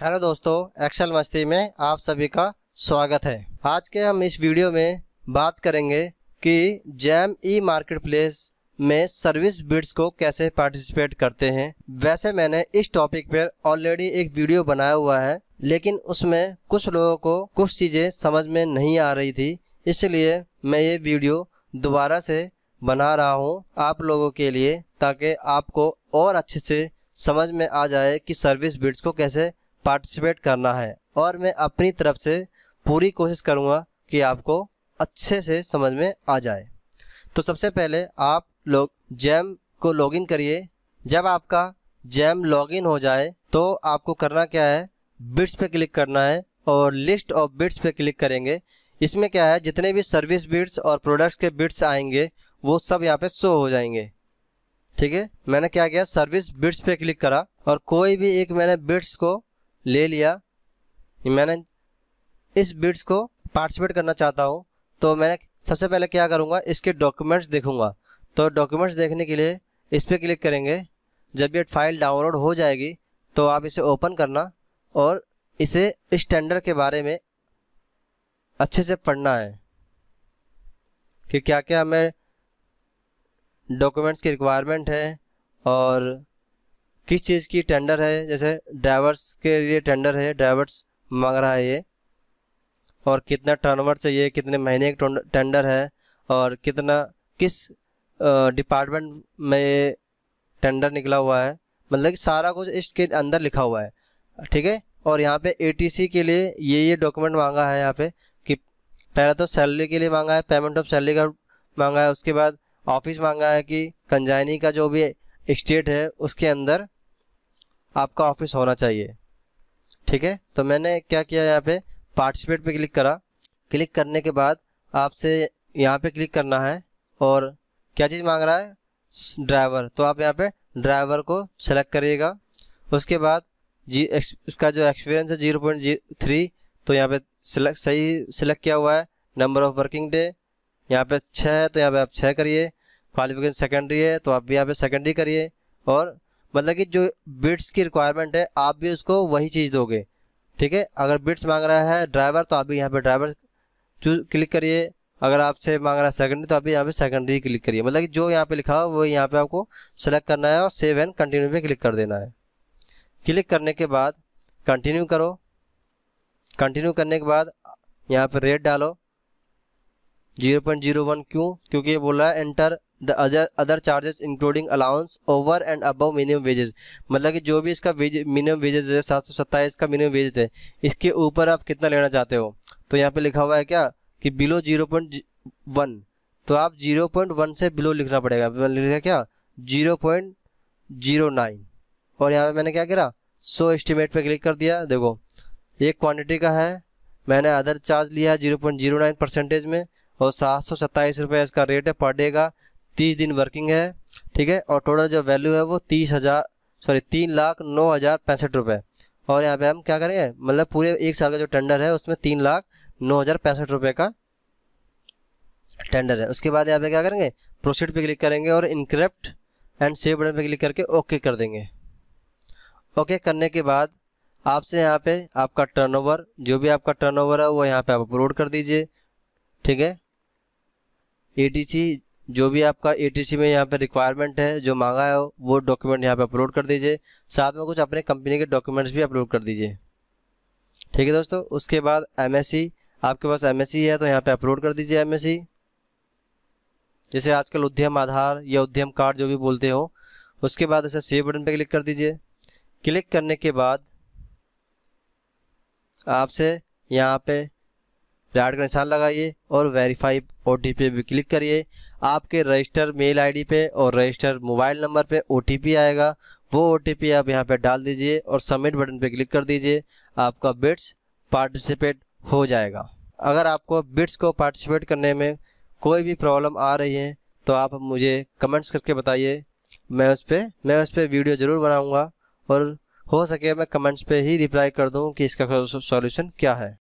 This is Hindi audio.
हेलो दोस्तों एक्सेल मस्ती में आप सभी का स्वागत है आज के हम इस वीडियो में बात करेंगे कि जैम ई मार्केट प्लेस में सर्विस बिड्स को कैसे पार्टिसिपेट करते हैं वैसे मैंने इस टॉपिक पर ऑलरेडी एक वीडियो बनाया हुआ है लेकिन उसमें कुछ लोगों को कुछ चीज़ें समझ में नहीं आ रही थी इसलिए मैं ये वीडियो दोबारा से बना रहा हूँ आप लोगों के लिए ताकि आपको और अच्छे से समझ में आ जाए कि सर्विस बिड्स को कैसे पार्टिसिपेट करना है और मैं अपनी तरफ से पूरी कोशिश करूँगा कि आपको अच्छे से समझ में आ जाए तो सबसे पहले आप लोग जैम को लॉगिन करिए जब आपका जैम लॉगिन हो जाए तो आपको करना क्या है बिट्स पे क्लिक करना है और लिस्ट ऑफ बिट्स पे क्लिक करेंगे इसमें क्या है जितने भी सर्विस बिट्स और प्रोडक्ट्स के बिट्स आएंगे वो सब यहाँ पे शो हो जाएंगे ठीक है मैंने क्या किया सर्विस बिट्स पे क्लिक करा और कोई भी एक मैंने बिट्स को ले लिया मैंने इस बिट्स को पार्टिसिपेट करना चाहता हूँ तो मैंने सबसे पहले क्या करूँगा इसके डॉक्यूमेंट्स देखूँगा तो डॉक्यूमेंट्स देखने के लिए इस पर क्लिक करेंगे जब ये फाइल डाउनलोड हो जाएगी तो आप इसे ओपन करना और इसे इस टेंडर के बारे में अच्छे से पढ़ना है कि क्या क्या हमें डॉक्यूमेंट्स की रिक्वायरमेंट है और किस चीज़ की टेंडर है जैसे ड्राइवर्स के लिए टेंडर है ड्राइवर्स मांग रहा है ये और कितना ओवर चाहिए कितने महीने का टेंडर है और कितना किस डिपार्टमेंट में टेंडर निकला हुआ है मतलब कि सारा कुछ इसके अंदर लिखा हुआ है ठीक है और यहाँ पे एटीसी के लिए ये ये डॉक्यूमेंट मांगा है यहाँ पे कि पहले तो सैलरी के लिए मांगा है पेमेंट ऑफ सैलरी का मांगा है उसके बाद ऑफिस मांगा है कि कंजाइनी का जो भी स्टेट है उसके अंदर आपका ऑफिस होना चाहिए ठीक है तो मैंने क्या किया यहाँ पे पार्टिसिपेट पे क्लिक करा क्लिक करने के बाद आपसे यहाँ पे क्लिक करना है और क्या चीज़ मांग रहा है ड्राइवर तो आप यहाँ पे ड्राइवर को सेलेक्ट करिएगा उसके बाद जी एक्स, उसका जो एक्सपीरियंस है जीरो पॉइंट जीरो थ्री तो यहाँ पे सिलेक्ट सही सिलेक्ट किया हुआ है नंबर ऑफ वर्किंग डे यहाँ पे छः है तो यहाँ पे आप छः करिए क्वालिफिकेशन सेकेंडरी है तो आप भी यहाँ पे सेकेंडरी करिए और मतलब कि जो बिट्स की रिक्वायरमेंट है आप भी उसको वही चीज़ दोगे ठीक है अगर बिट्स मांग रहा है ड्राइवर तो आप भी यहाँ पर ड्राइवर चूज़ क्लिक करिए अगर आपसे मांग रहा है सेकेंडरी तो आप यहाँ पे सेकेंडरी क्लिक करिए मतलब कि जो यहाँ पे लिखा हो वो यहाँ पे आपको सेलेक्ट करना है और सेव एंड कंटिन्यू पे क्लिक कर देना है क्लिक करने के बाद कंटिन्यू करो कंटिन्यू करने के बाद यहाँ पर रेट डालो जीरो पॉइंट जीरो वन क्यों क्योंकि ये बोला है enter the other other charges including allowance over and above minimum wages मतलब कि जो भी इसका वेज मिनिमम वेजेस है सात सौ सत्ताईस का मिनिमम वेजेस है इसके ऊपर आप कितना लेना चाहते हो तो यहाँ पे लिखा हुआ है क्या कि बिलो जीरो पॉइंट वन तो आप जीरो पॉइंट वन से बिलो लिखना पड़ेगा मैंने लिखा क्या जीरो पॉइंट जीरो नाइन और यहाँ पे मैंने क्या करा सो एस्टिमेट पर क्लिक कर दिया देखो एक क्वान्टिटी का है मैंने अदर चार्ज लिया है zero point zero nine percentage में और सात सौ सत्ताईस रुपये इसका रेट है पर डे का तीस दिन वर्किंग है ठीक है और टोटल जो वैल्यू है वो तीस हज़ार सॉरी तीन लाख नौ हज़ार पैंसठ रुपये और यहाँ पे हम क्या करेंगे मतलब पूरे एक साल का जो टेंडर है उसमें तीन लाख नौ हज़ार पैंसठ रुपये का टेंडर है उसके बाद यहाँ पे क्या करेंगे प्रोसीड पे क्लिक करेंगे और इनक्रिप्ट एंड सेव बटन पे क्लिक करके ओके कर देंगे ओके करने के बाद आपसे यहाँ पे आपका टर्नओवर जो भी आपका टर्नओवर है वो यहाँ पे आप अपलोड कर दीजिए ठीक है एटीसी जो भी आपका एटीसी में यहाँ पे रिक्वायरमेंट है जो मांगा है वो डॉक्यूमेंट यहाँ पे अपलोड कर दीजिए साथ में कुछ अपने कंपनी के डॉक्यूमेंट्स भी अपलोड कर दीजिए ठीक है दोस्तों उसके बाद एम आपके पास एम है तो यहाँ पर अपलोड कर दीजिए एम जैसे आजकल उद्यम आधार या उद्यम कार्ड जो भी बोलते हो उसके बाद ऐसे सेव बटन पर क्लिक कर दीजिए क्लिक करने के बाद आपसे यहाँ पे रेड का निशान लगाइए और वेरीफाई ओ टी पी भी क्लिक करिए आपके रजिस्टर मेल आईडी पे और रजिस्टर मोबाइल नंबर पे ओ आएगा वो ओ आप यहाँ पे डाल दीजिए और सबमिट बटन पे क्लिक कर दीजिए आपका बिट्स पार्टिसिपेट हो जाएगा अगर आपको बिट्स को पार्टिसिपेट करने में कोई भी प्रॉब्लम आ रही है तो आप मुझे कमेंट्स करके बताइए मैं उस पर मैं उस पर वीडियो ज़रूर बनाऊँगा और हो सके मैं कमेंट्स पे ही रिप्लाई कर दूँ कि इसका सॉल्यूशन क्या है